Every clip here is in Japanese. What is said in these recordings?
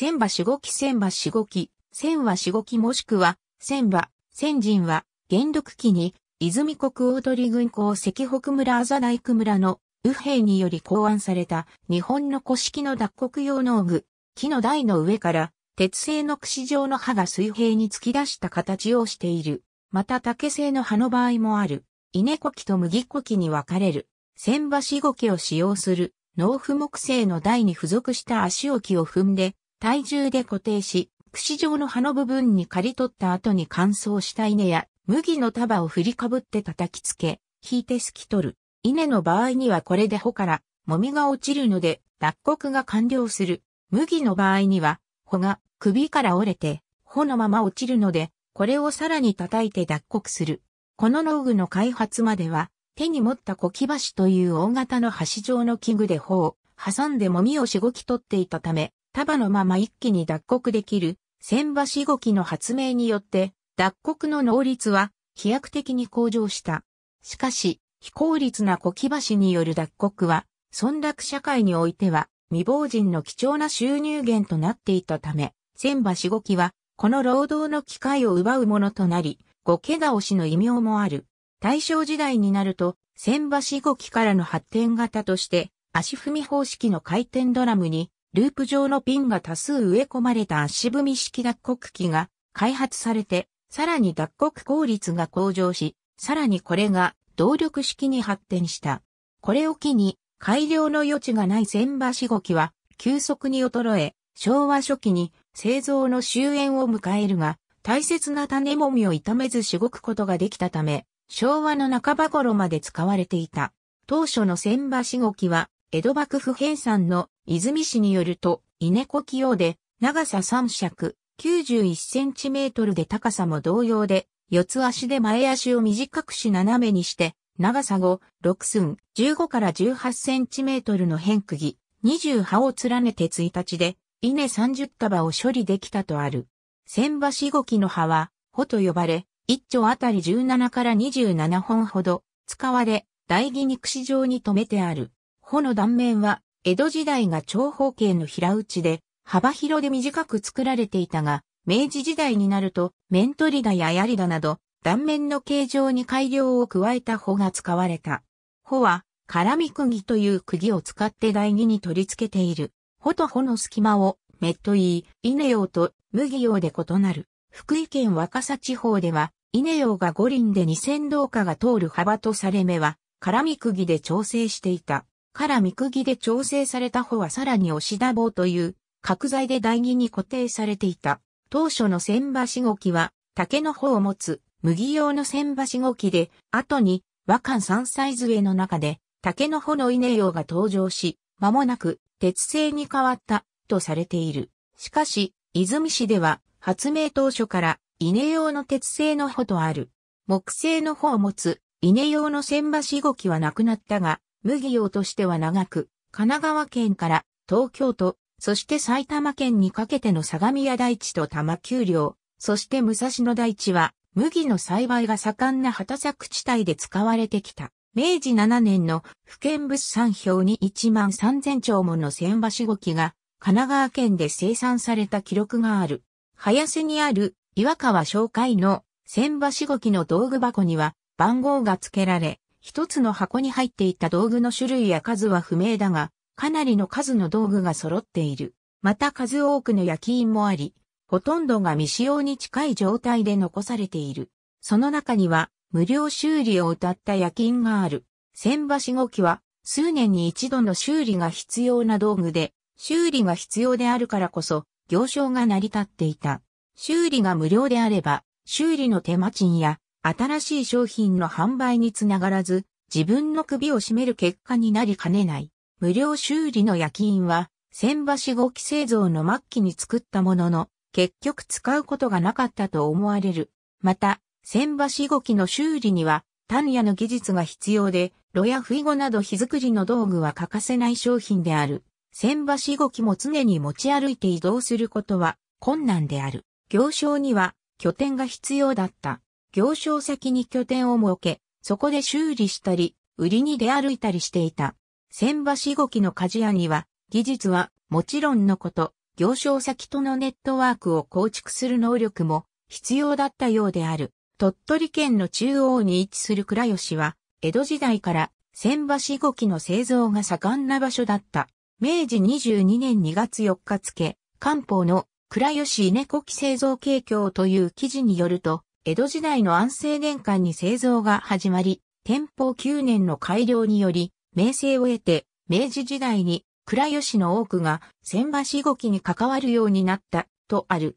千葉しごき千葉しごき、千はしごきもしくは、千葉、千人は、元禄期に、泉国大鳥軍港赤北村あざ大工村の右兵により考案された日本の古式の脱穀用農具、木の台の上から鉄製の串状の刃が水平に突き出した形をしている。また竹製の葉の場合もある。稲子木と麦子木に分かれる。千葉しごきを使用する。農夫木製の台に付属した足置きを踏んで、体重で固定し、串状の葉の部分に刈り取った後に乾燥した稲や麦の束を振りかぶって叩きつけ、引いてすき取る。稲の場合にはこれで穂からもみが落ちるので脱穀が完了する。麦の場合には穂が首から折れて穂のまま落ちるので、これをさらに叩いて脱穀する。この農具の開発までは手に持った小木箸という大型の箸状の器具で穂を挟んでもみをしごき取っていたため、束のまま一気に脱穀できる、千葉しごきの発明によって、脱穀の能率は飛躍的に向上した。しかし、非効率な小木橋による脱穀は、村落社会においては、未亡人の貴重な収入源となっていたため、千葉しごきは、この労働の機会を奪うものとなり、ご怪我をしの異名もある。大正時代になると、千葉しごきからの発展型として、足踏み方式の回転ドラムにループ状のピンが多数植え込まれた足踏み式脱穀機が開発されて、さらに脱穀効率が向上し、さらにこれが動力式に発展した。これを機に、改良の余地がない千橋しごきは、急速に衰え、昭和初期に製造の終焉を迎えるが、大切な種もみを傷めずしごくことができたため、昭和の半ば頃まで使われていた。当初の千橋しごきは、江戸幕府編纂の泉氏によると、稲子器用で、長さ3尺、91センチメートルで高さも同様で、四つ足で前足を短くし斜めにして、長さ5、6寸、15から18センチメートルの変釘、20葉を連ねて1日で、稲30束を処理できたとある。千葉五木の葉は、穂と呼ばれ、一丁あたり17から27本ほど、使われ、大義肉市状に留めてある。穂の断面は、江戸時代が長方形の平打ちで、幅広で短く作られていたが、明治時代になると、面取りだや槍だなど、断面の形状に改良を加えた穂が使われた。穂は、絡み釘という釘を使って台木に取り付けている。穂と穂の隙間を、メットい、稲用と麦用で異なる。福井県若狭地方では、稲用が五輪で二千道下が通る幅とされ目は、絡み釘で調整していた。から見釘で調整された穂はさらに押し打棒という角材で台木に固定されていた。当初の千橋しごきは竹の穂を持つ麦用の千橋しごきで、後に和漢三歳杖の中で竹の穂の稲用が登場し、間もなく鉄製に変わったとされている。しかし、泉市では発明当初から稲用の鉄製の穂とある。木製の帆を持つ稲用の千橋しごきはなくなったが、麦用としては長く、神奈川県から東京都、そして埼玉県にかけての相模屋大地と玉丘陵、そして武蔵野大地は、麦の栽培が盛んな畑作地帯で使われてきた。明治7年の府県物産表に1万3000丁もの千橋ごきが神奈川県で生産された記録がある。早瀬にある岩川紹介の千橋ごきの道具箱には番号が付けられ、一つの箱に入っていた道具の種類や数は不明だが、かなりの数の道具が揃っている。また数多くの焼き印もあり、ほとんどが未使用に近い状態で残されている。その中には、無料修理を謳った夜勤がある。千橋五機は、数年に一度の修理が必要な道具で、修理が必要であるからこそ、行商が成り立っていた。修理が無料であれば、修理の手間賃や新しい商品の販売につながらず、自分の首を絞める結果になりかねない。無料修理の焼き印は、千橋五期製造の末期に作ったものの、結局使うことがなかったと思われる。また、千橋五期の修理には、タニヤの技術が必要で、炉やフィゴなど火作りの道具は欠かせない商品である。千橋五期も常に持ち歩いて移動することは困難である。行商には拠点が必要だった。行商先に拠点を設け、そこで修理したり、売りに出歩いたりしていた。千葉しごきの鍛冶屋には、技術はもちろんのこと、行商先とのネットワークを構築する能力も必要だったようである。鳥取県の中央に位置する倉吉は、江戸時代から千葉しごきの製造が盛んな場所だった。明治22年2月4日付、官報の倉吉稲子木製造景況という記事によると、江戸時代の安政年間に製造が始まり、天保9年の改良により、名声を得て、明治時代に倉吉の多くが千葉市動きに関わるようになった、とある。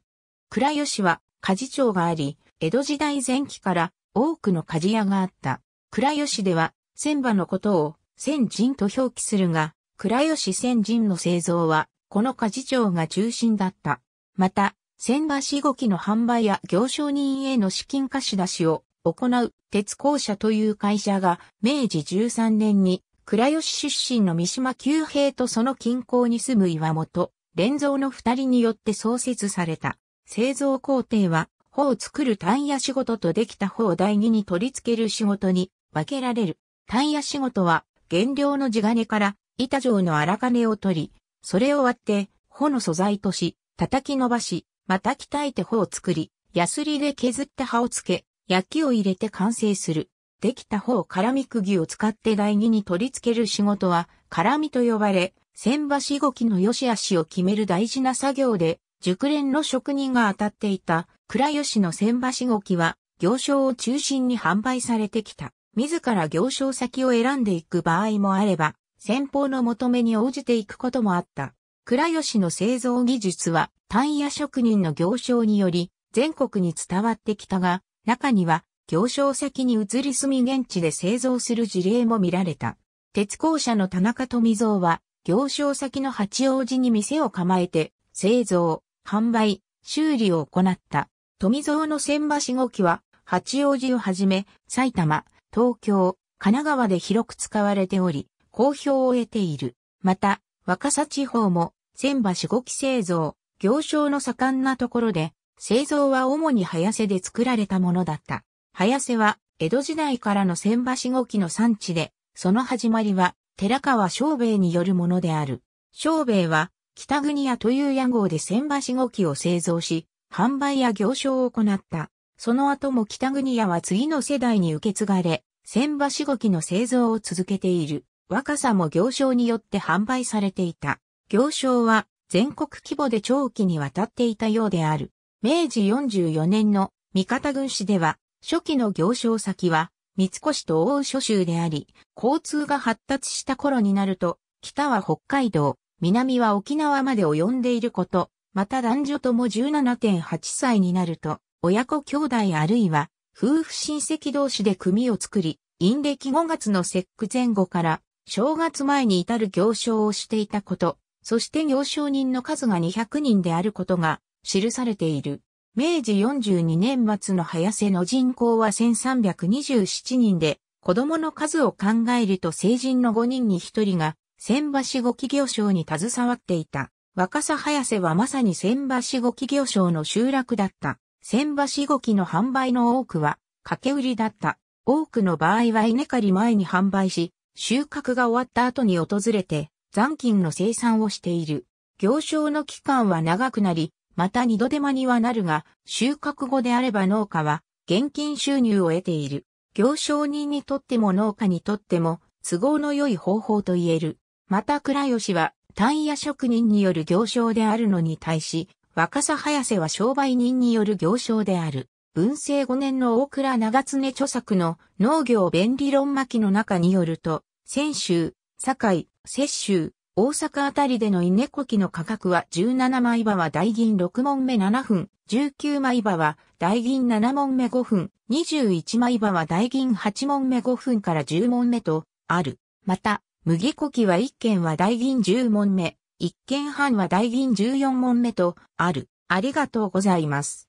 倉吉は鍛冶町があり、江戸時代前期から多くの鍛冶屋があった。倉吉では、千葉のことを千人と表記するが、倉吉千人の製造は、この鍛冶町が中心だった。また、千葉市五機の販売や行商人への資金貸し出しを行う鉄工社という会社が明治13年に倉吉出身の三島久平とその近郊に住む岩本、連蔵の二人によって創設された。製造工程は、帆を作るタイヤ仕事とできた帆を第二に取り付ける仕事に分けられる。タイヤ仕事は、原料の地金から板状の荒金を取り、それを割って、帆の素材とし、叩き伸ばし、また鍛えて穂を作り、ヤスリで削って葉をつけ、焼きを入れて完成する。できた穂を絡み釘を使って台木に取り付ける仕事は、絡みと呼ばれ、千橋しごきの良し悪しを決める大事な作業で、熟練の職人が当たっていた、倉吉の千橋しごきは、行商を中心に販売されてきた。自ら行商先を選んでいく場合もあれば、先方の求めに応じていくこともあった。倉吉の製造技術はタイヤ職人の行商により全国に伝わってきたが、中には行商先に移り住み現地で製造する事例も見られた。鉄工社の田中富蔵は、行商先の八王子に店を構えて、製造、販売、修理を行った。富蔵の千葉市号機は、八王子をはじめ、埼玉、東京、神奈川で広く使われており、好評を得ている。また、若狭地方も、千葉四五期製造、行商の盛んなところで、製造は主に早瀬で作られたものだった。早瀬は、江戸時代からの千葉四五期の産地で、その始まりは、寺川昌兵衛によるものである。昌兵衛は、北国屋という屋号で千葉四五期を製造し、販売や行商を行った。その後も北国屋は次の世代に受け継がれ、千葉四五期の製造を続けている。若さも行商によって販売されていた。行商は全国規模で長期にわたっていたようである。明治44年の三方軍師では、初期の行商先は、三越と大諸州であり、交通が発達した頃になると、北は北海道、南は沖縄まで及んでいること、また男女とも17.8歳になると、親子兄弟あるいは、夫婦親戚同士で組を作り、陰暦5月の節句前後から、正月前に至る行商をしていたこと、そして行商人の数が200人であることが記されている。明治42年末の早瀬の人口は1327人で、子供の数を考えると成人の5人に1人が、千橋五企行商に携わっていた。若狭早瀬はまさに千橋五企行商の集落だった。千橋五機の販売の多くは、掛け売りだった。多くの場合は稲刈り前に販売し、収穫が終わった後に訪れて、残金の生産をしている。行商の期間は長くなり、また二度手間にはなるが、収穫後であれば農家は、現金収入を得ている。行商人にとっても農家にとっても、都合の良い方法と言える。また倉吉は、単野職人による行商であるのに対し、若狭早瀬は商売人による行商である。文政5年の大倉長常著作の農業便利論巻の中によると、先週、堺、摂州、大阪あたりでの稲子機の価格は17枚刃は大銀6問目7分、19枚刃は大銀7問目5分、21枚刃は大銀8問目5分から10問目と、ある。また、麦子木は1件は大銀10問目、1件半は大銀14問目と、ある。ありがとうございます。